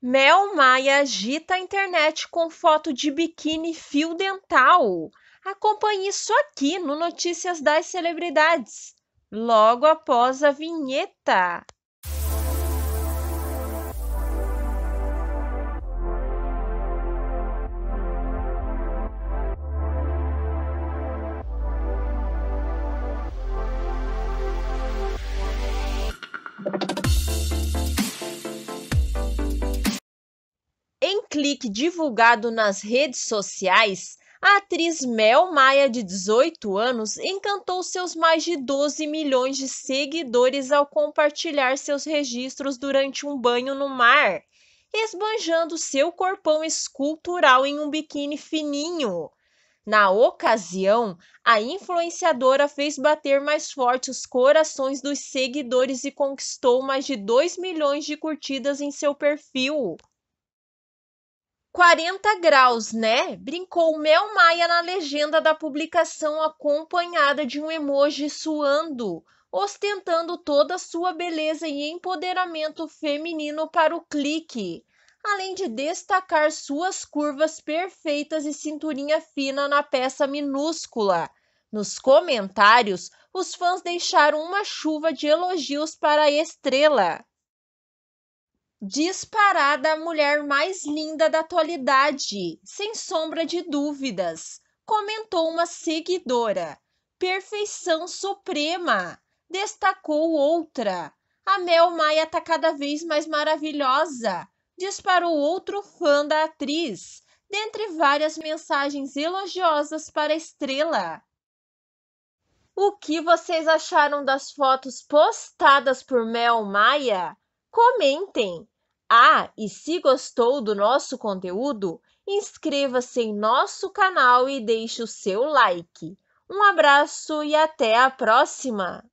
Mel Maia agita a internet com foto de biquíni fio dental. Acompanhe isso aqui no Notícias das Celebridades, logo após a vinheta. clique divulgado nas redes sociais, a atriz Mel Maia, de 18 anos, encantou seus mais de 12 milhões de seguidores ao compartilhar seus registros durante um banho no mar, esbanjando seu corpão escultural em um biquíni fininho. Na ocasião, a influenciadora fez bater mais forte os corações dos seguidores e conquistou mais de 2 milhões de curtidas em seu perfil. 40 graus, né? Brincou Mel Maia na legenda da publicação, acompanhada de um emoji suando, ostentando toda sua beleza e empoderamento feminino para o clique, além de destacar suas curvas perfeitas e cinturinha fina na peça minúscula. Nos comentários, os fãs deixaram uma chuva de elogios para a estrela disparada a mulher mais linda da atualidade, sem sombra de dúvidas, comentou uma seguidora. Perfeição suprema, destacou outra. A Mel Maia tá cada vez mais maravilhosa, disparou outro fã da atriz, dentre várias mensagens elogiosas para a estrela. O que vocês acharam das fotos postadas por Mel Maia? comentem. Ah, e se gostou do nosso conteúdo, inscreva-se em nosso canal e deixe o seu like. Um abraço e até a próxima!